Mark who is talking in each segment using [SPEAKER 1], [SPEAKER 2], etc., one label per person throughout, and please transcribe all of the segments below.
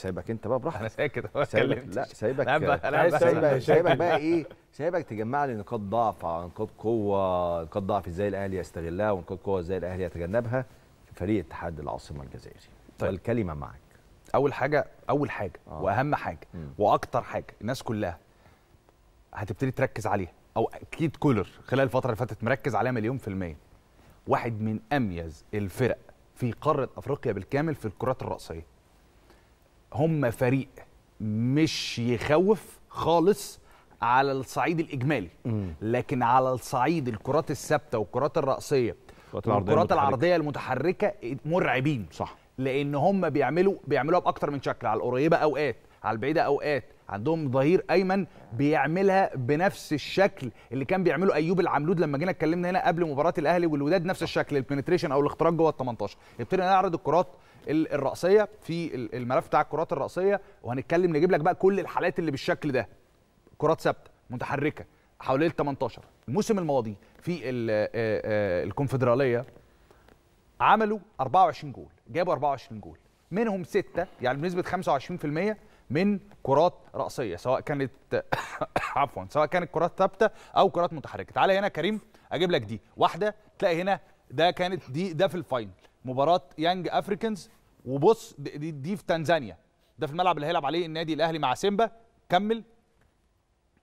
[SPEAKER 1] سايبك انت بقى براحتك انا ساكت هو سايبك لا سايبك سايبك, سايبك, سايبك بقى ايه سايبك تجمع لي نقاط ضعف نقاط قوه نقاط ضعف ازاي الاهلي يستغلها ونقاط قوه ازاي الاهلي يتجنبها في فريق اتحاد العاصمه الجزائري طيب. الكلمه معك اول حاجه اول حاجه آه. واهم حاجه م. واكتر حاجه الناس كلها هتبتدي تركز عليها او اكيد كولر خلال الفتره اللي فاتت مركز عليها مليون في الميه واحد من اميز الفرق في قاره افريقيا بالكامل في الكرات الراسيه هم فريق مش يخوف خالص على الصعيد الاجمالي لكن على الصعيد الكرات الثابته والكرات الراسيه والكرات العرضيه المتحركه مرعبين صح لان هم بيعملوا بيعملوها باكتر من شكل على القريبه اوقات على البعيده اوقات عندهم ظهير ايمن بيعملها بنفس الشكل اللي كان بيعمله ايوب العملود لما جينا اتكلمنا هنا قبل مباراه الاهلي والوداد نفس الشكل البنتريشن او الاختراق جوه ال 18 يبتدي يعرض الكرات الرأسية في الملف بتاع الكرات الرأسية وهنتكلم نجيب لك بقى كل الحالات اللي بالشكل ده كرات ثابتة متحركة حوالين ال 18 الموسم الماضي في آه، آه، الكونفدرالية عملوا 24 جول جابوا 24 جول منهم ستة يعني بنسبة 25% من كرات رأسية سواء كانت عفوا سواء كانت كرات ثابتة أو كرات متحركة تعالى هنا كريم أجيب لك دي واحدة تلاقي هنا ده كانت دي ده في الفاينل مباراه يانج افريكانز وبص دي, دي في تنزانيا ده في الملعب اللي هيلعب عليه النادي الاهلي مع سيمبا كمل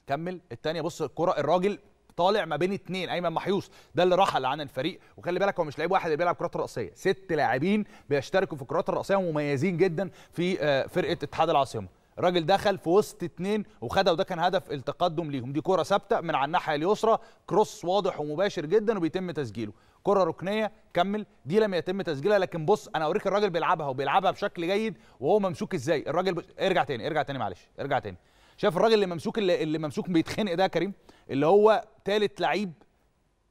[SPEAKER 1] كمل الثانيه بص الكره الراجل طالع ما بين اثنين ايمن محيوس ده اللي رحل عن الفريق وخلي بالك هو مش لعيب واحد اللي بيلعب كرات راسيه ست لاعبين بيشتركوا في الكرات الراسيه ومميزين جدا في آه، فرقه اتحاد العاصمه الراجل دخل في وسط اثنين وخدها وده كان هدف التقدم ليهم دي كره ثابته من على الناحيه اليسرى كروس واضح ومباشر جدا وبيتم تسجيله كره ركنيه كمل دي لم يتم تسجيلها لكن بص انا اوريك الراجل بيلعبها وبيلعبها بشكل جيد وهو ممسوك ازاي الراجل ب... ارجع تاني ارجع تاني معلش ارجع تاني شايف الراجل اللي ممسوك اللي, اللي ممسوك بيتخنق ده كريم اللي هو تالت لعيب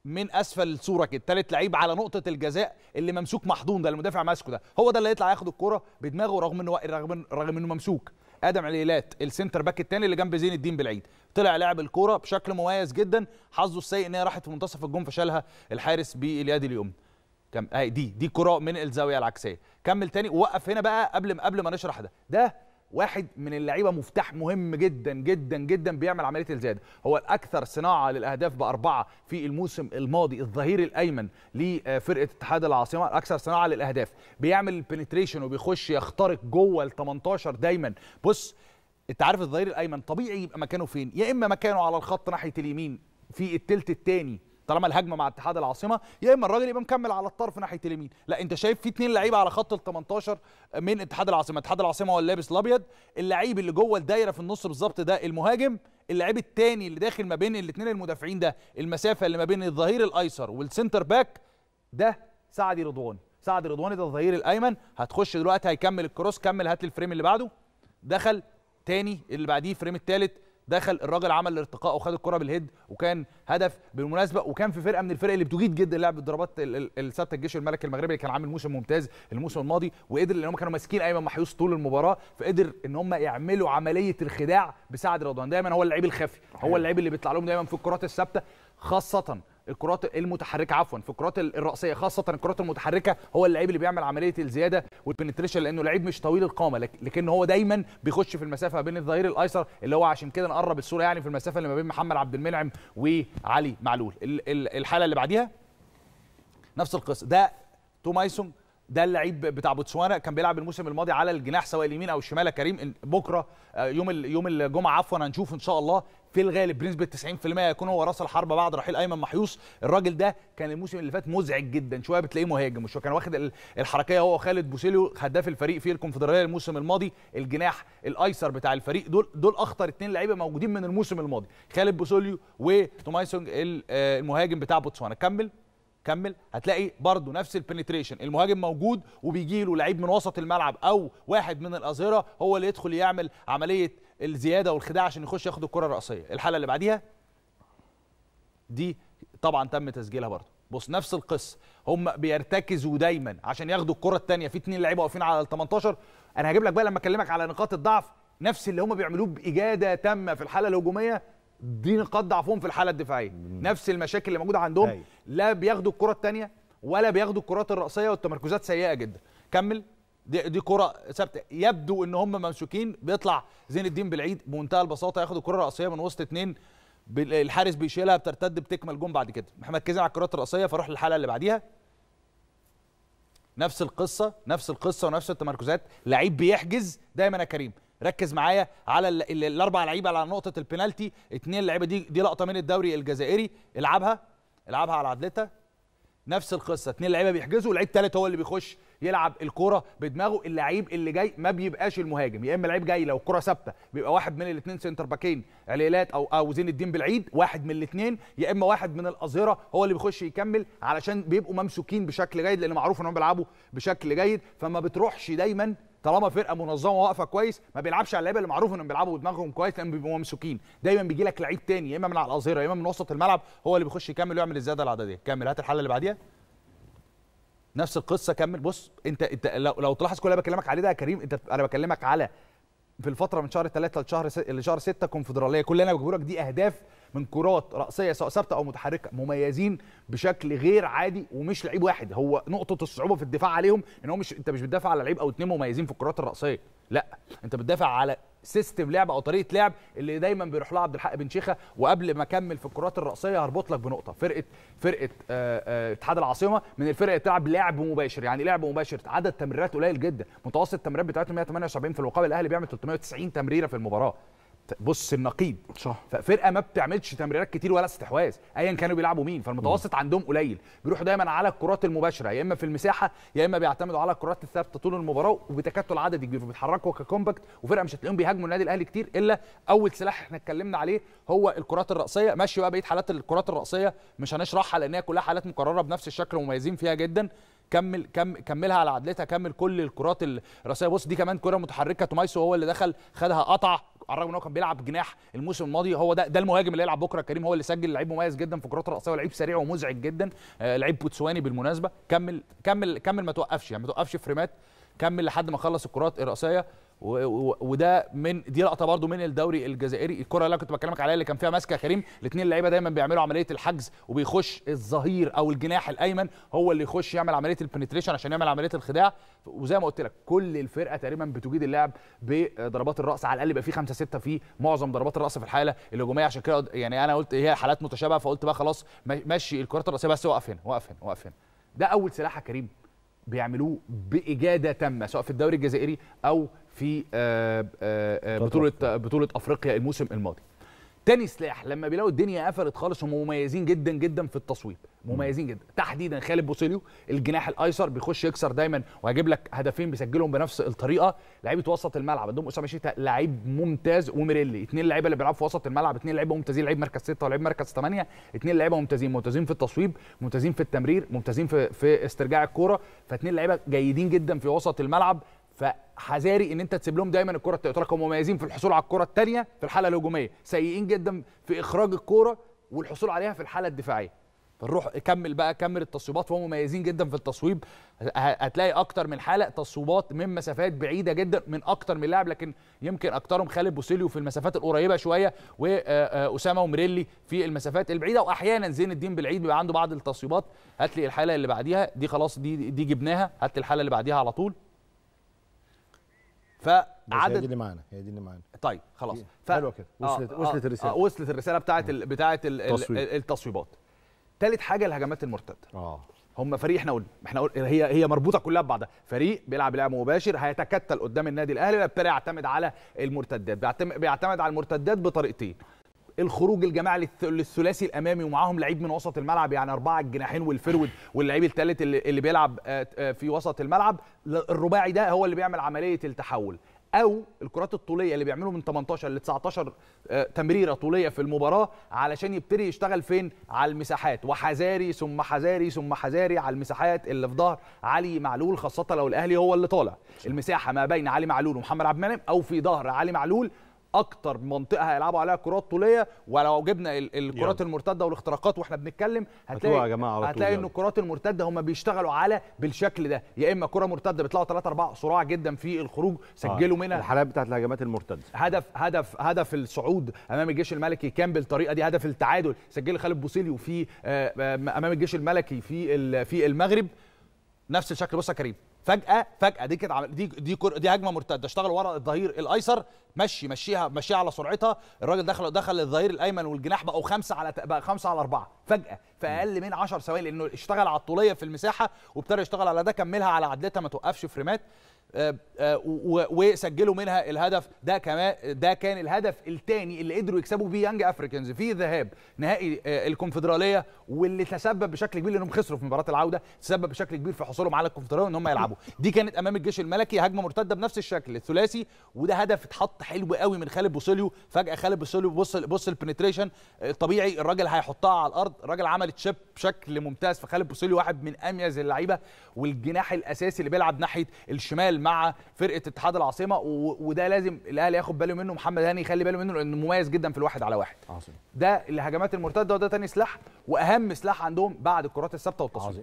[SPEAKER 1] من اسفل الصوره كده تالت لعيب على نقطه الجزاء اللي ممسوك محضون ده المدافع ماسكه ده هو ده اللي هيطلع ياخد الكره بدماغه رغم انه رغم انه ممسوك ادم عليلات السنتر باك الثاني اللي جنب زين الدين بالعيد طلع لعب الكوره بشكل مميز جدا حظه السيء ان هي راحت في منتصف الجون فشالها الحارس باليد اليمنى كم دي دي كره من الزاويه العكسيه كمل تاني ووقف هنا بقى قبل ما قبل ما نشرح ده ده واحد من اللعيبه مفتاح مهم جدا جدا جدا بيعمل عمليه الزياده هو الاكثر صناعه للاهداف باربعه في الموسم الماضي الظهير الايمن لفرقه اتحاد العاصمه الاكثر صناعه للاهداف بيعمل البنتريشن وبيخش يخترق جوه ال 18 دايما بص انت عارف الظهير الايمن طبيعي يبقى مكانه فين يا اما مكانه على الخط ناحيه اليمين في التلت الثاني طالما الهجمه مع اتحاد العاصمه يا اما الراجل يبقى مكمل على الطرف ناحيه اليمين لا انت شايف في اثنين لعيبه على خط ال 18 من اتحاد العاصمه اتحاد العاصمه هو اللابس الابيض اللعيب اللي جوه الدايره في النص بالظبط ده المهاجم اللعيب الثاني اللي داخل ما بين الاثنين المدافعين ده المسافه اللي ما بين الظهير الايسر والسنتر باك ده سعدي رضوان سعد رضوان ده الظهير الايمن هتخش دلوقتي هيكمل الكروس كمل هات لي الفريم اللي بعده دخل تاني اللي بعديه الفريم الثالث دخل الراجل عمل الارتقاء وخد الكره بالهيد وكان هدف بالمناسبه وكان في فرقه من الفرق اللي بتجيد جدا لعب الضربات الثابته الجيش الملكي المغربي اللي كان عامل موسم ممتاز الموسم الماضي وقدر ان هم كانوا ماسكين ايمن محيوس طول المباراه فقدر ان هم يعملوا عمليه الخداع بسعد رضوان دايما هو اللعيب الخفي هو اللعيب اللي بيطلع لهم دايما في الكرات الثابته خاصه الكرات المتحركه عفوا في الكرات الراسيه خاصه الكرات المتحركه هو اللعيب اللي بيعمل عمليه الزياده والبنتريشن لانه لعيب مش طويل القامه لكن هو دايما بيخش في المسافه بين الظهير الايسر اللي هو عشان كده نقرب الصوره يعني في المسافه اللي ما بين محمد عبد المنعم وعلي معلول الحاله اللي بعديها نفس القصه ده تومايسون ده اللعيب بتاع بوتسوانا كان بيلعب الموسم الماضي على الجناح سواء اليمين او الشمال كريم بكره آه، يوم يوم الجمعه عفوا هنشوف ان شاء الله في الغالب بنسبه 90% يكون هو راس الحربه بعد رحيل ايمن محيوس الراجل ده كان الموسم اللي فات مزعج جدا شويه بتلاقيه مهاجم وشويه كان واخد الحركيه هو خالد بوسيليو هداف الفريق في الكونفدراليه الموسم الماضي الجناح الايسر بتاع الفريق دول دول اخطر اثنين لعيبه موجودين من الموسم الماضي خالد بوسيليو وتومايسونج آه، المهاجم بتاع بوتسوانا كمل كمل هتلاقي برضه نفس البنتريشن المهاجم موجود وبيجي له لعيب من وسط الملعب او واحد من الاظهره هو اللي يدخل يعمل عمليه الزياده والخداع عشان يخش ياخد الكره الراسيه الحاله اللي بعديها دي طبعا تم تسجيلها برضه بص نفس القصه هم بيرتكزوا دايما عشان ياخدوا الكره الثانيه في اثنين لعيبه واقفين على ال 18 انا هجيب لك بقى لما اكلمك على نقاط الضعف نفس اللي هم بيعملوه باجاده تامه في الحاله الهجوميه دي نقاط ضعفهم في الحاله الدفاعيه نفس المشاكل اللي موجوده عندهم هي. أيوة. لا بياخدوا الكره الثانيه ولا بياخدوا الكرات الراسيه والتمركزات سيئه جدا كمل دي دي كره ثابته يبدو ان هم ممسوكين بيطلع زين الدين بالعيد بمنتهى البساطه ياخد الكره الراسيه من وسط اثنين الحارس بيشيلها بترتد بتكمل جون بعد كده احنا مركزين على الكرات الراسيه فروح للحاله اللي بعديها نفس القصه نفس القصه ونفس التمركزات لعيب بيحجز دايما يا كريم ركز معايا على الاربع لعيبه على نقطه البينالتي اثنين لعيبه دي دي لقطه من الدوري الجزائري العبها العبها على عدلتها نفس القصه اثنين لعيبه بيحجزوا لعيب ثالث هو اللي بيخش يلعب الكوره بدماغه اللعيب اللي جاي ما بيبقاش المهاجم يا اما لعيب جاي لو الكوره ثابته بيبقى واحد من الاثنين سنتر باكين عليلات او او زين الدين بالعيد واحد من الاثنين يا اما واحد من الاظهره هو اللي بيخش يكمل علشان بيبقوا ممسوكين بشكل جيد لان معروف انهم بيلعبوا بشكل جيد فما بتروحش دايما طالما فرقه منظمه واقفه كويس ما بيلعبش على اللعيبه اللي معروف انهم بيلعبوا بدماغهم كويس لان بيبقوا ممسوكين دايما بيجي لك لعيب تاني يا اما من على الاظهره يا اما من وسط الملعب هو اللي بيخش يكمل ويعمل الزياده العدديه كمل هات الحاله اللي بعديها نفس القصه كمل بص انت انت لو, لو تلاحظ كل اللي بكلمك عليه ده يا كريم انت انا بكلمك على في الفتره من شهر 3 لشهر لشهر 6 كونفدراليه كلنا انا لك دي اهداف من كرات راسيه سواء ثابته او متحركه مميزين بشكل غير عادي ومش لعيب واحد هو نقطه الصعوبه في الدفاع عليهم ان هو مش انت مش بتدافع على لعيب او اتنين مميزين في الكرات الراسيه لا انت بتدافع على سيستم لعب او طريقه لعب اللي دايما بيروح لها عبد الحق بن شيخه وقبل ما اكمل في الكرات الراسيه هربط لك بنقطه فرقه فرقه آه، آه، اتحاد العاصمه من الفرق اللي بتلعب لعب مباشر يعني لعب مباشر عدد تمريرات قليل جدا متوسط التمريرات بتاعتهم 178 في المقابل الاهلي بيعمل 390 تمريره في المباراه بص النقيض صح ففرقه ما بتعملش تمريرات كتير ولا استحواذ ايا كانوا بيلعبوا مين فالمتوسط م. عندهم قليل بيروحوا دايما على الكرات المباشره يا اما في المساحه يا اما بيعتمدوا على الكرات الثابته طول المباراه وبتكتل عددي كبير فبيتحركوا ككومباكت وفرقه مش هتلاقيهم بيهاجموا النادي الاهلي كتير الا اول سلاح احنا اتكلمنا عليه هو الكرات الراسيه ماشي بقى بقيه حالات الكرات الراسيه مش هنشرحها لان هي كلها حالات مكرره بنفس الشكل ومميزين فيها جدا كمل كم كملها على عدلتها كمل كل الكرات الراسيه بص دي كمان كره متحركه تومايسو هو اللي دخل خدها قطع على الرغم ان هو كان بيلعب جناح الموسم الماضي هو ده ده المهاجم اللي يلعب بكره كريم هو اللي سجل لعيب مميز جدا في كرات الراسيه ولعيب سريع ومزعج جدا آه لعيب بوتسواني بالمناسبه كمل كمل كمل ما توقفش يعني ما توقفش فريمات كمل لحد ما خلص الكرات الراسيه وده من دي لقطه برضو من الدوري الجزائري الكره اللي انا كنت بكلمك عليها اللي كان فيها ماسكه كريم الاثنين اللعيبه دايما بيعملوا عمليه الحجز وبيخش الظهير او الجناح الايمن هو اللي يخش يعمل عمليه البنتريشن عشان يعمل عمليه الخداع وزي ما قلت لك كل الفرقه تقريبا بتجيد اللعب بضربات الراس على الاقل يبقى في خمسه سته في معظم ضربات الراس في الحاله الهجوميه عشان كده يعني انا قلت هي حالات متشابهه فقلت بقى خلاص ماشي الكرات الراسيه بس وقف هنا وقف هنا وقف هنا ده اول سلاح كريم بيعملوه باجاده تامه سواء في الدوري الجزائري او في آه، آه، آه، بطوله بطوله افريقيا الموسم الماضي تاني سلاح لما بيلاقوا الدنيا قفلت خالص هم مميزين جدا جدا في التصويب مميزين جدا تحديدا خالد بوسيليو الجناح الايسر بيخش يكسر دايما وهجيب لك هدفين بيسجلهم بنفس الطريقه لعيبه وسط الملعب عندهم اسامه شيتا لعيب ممتاز وميريلي اثنين لعيبه اللي بيلعبوا في وسط الملعب اثنين لعيبه ممتازين لعيب مركز 6 ولعيب مركز 8 اثنين لعيبه ممتازين ممتازين في التصويب ممتازين في التمرير ممتازين في في استرجاع الكوره فاثنين لعيبه جيدين جدا في وسط الملعب فحذاري ان انت تسيب لهم دايما الكره الطلقه هم مميزين في الحصول على الكره الثانيه في الحاله الهجوميه سيئين جدا في اخراج الكوره والحصول عليها في الحاله الدفاعيه فنروح كمل بقى كمل التصويبات وهم مميزين جدا في التصويب هتلاقي اكتر من حاله تصويبات من مسافات بعيده جدا من اكتر من لاعب لكن يمكن اكترهم خالد بوسيليو في المسافات القريبه شويه واسامه آه، آه، ومريلي في المسافات البعيده واحيانا زين الدين بالعيد بيبقى عنده بعض التصويبات هات لي الحاله اللي بعديها دي خلاص دي دي جبناها هات لي اللي بعديها على طول فعدد هي دي اللي معانا هي دي اللي معانا طيب خلاص ف... حلوه كده آه، وصلت آه وصلت الرساله آه وصلت الرساله بتاعه ال... بتاعه ال... التصويب. التصويبات ثالث حاجه الهجمات المرتده اه هم فريق احنا قلنا احنا قلنا هي هي مربوطه كلها ببعضها فريق بيلعب لعب مباشر هيتكتل قدام النادي الاهلي ويبتدي يعتمد على المرتدات بيعتمد على المرتدات بطريقتين الخروج الجماعي للثلاثي الامامي ومعاهم لعيب من وسط الملعب يعني اربعه الجناحين والفرود واللعيب الثالث اللي, اللي بيلعب آه، آه، في وسط الملعب الرباعي ده هو اللي بيعمل عمليه التحول او الكرات الطوليه اللي بيعملوا من 18 ل 19 آه، تمريره طوليه في المباراه علشان يبتدي يشتغل فين على المساحات وحذاري ثم حذاري ثم حذاري على المساحات اللي في ظهر علي معلول خاصه لو الاهلي هو اللي طالع المساحه ما بين علي معلول ومحمد عبد المنعم او في ظهر علي معلول اكتر منطقه هيلعبوا عليها كرات طوليه ولو جبنا الكرات المرتده والاختراقات واحنا بنتكلم هتلاقي يا جماعه هتلاقي ان الكرات المرتده هم بيشتغلوا على بالشكل ده يا اما كره مرتده بيطلعوا 3 4 صراع جدا في الخروج آه، سجلوا آه. منها الحالات بتاعت الهجمات المرتده هدف هدف هدف الصعود امام الجيش الملكي كان بالطريقه دي هدف التعادل سجل خالد بوسيلي وفي آه، آه، امام الجيش الملكي في في المغرب نفس الشكل بص يا كريم فجاه فجاه دي كانت دي دي دي هجمه مرتده اشتغل ورا الظهير الايسر مشي مشيها مشيها على سرعتها الراجل دخل دخل الظهير الايمن والجناح بقوا خمسه على بقى خمسه على اربعه فجاه في اقل من 10 ثواني لانه اشتغل على الطوليه في المساحه وابتدى يشتغل على ده كملها على عدلتها ما توقفش فريمات آه، آه، وسجلوا منها الهدف ده كمان ده كان الهدف الثاني اللي قدروا يكسبوا بيه يانج افريكانز في ذهاب نهائي آه، الكونفدراليه واللي تسبب بشكل كبير لانهم خسروا في مباراه العوده تسبب بشكل كبير في حصولهم على الكونفدراليه ان هم يلعبوا دي كانت امام الجيش الملكي هجمه مرتده بنفس الشكل الثلاثي وده هدف اتحط حلو قوي من خالد بوسوليو فجاه خالد بوسوليو بص بص البنتريشن طبيعي الراجل هيحطها على الارض الراجل عمل تشيب بشكل ممتاز فخالد بوسوليو واحد من اميز اللعيبه والجناح الاساسي اللي بيلعب ناحيه الشمال يتعامل مع فرقه اتحاد العاصمه وده لازم الاهلي ياخد باله منه محمد هاني يخلي باله منه لانه مميز جدا في الواحد على واحد عظيم. ده الهجمات المرتده وده تاني سلاح واهم سلاح عندهم بعد الكرات الثابته والتصوير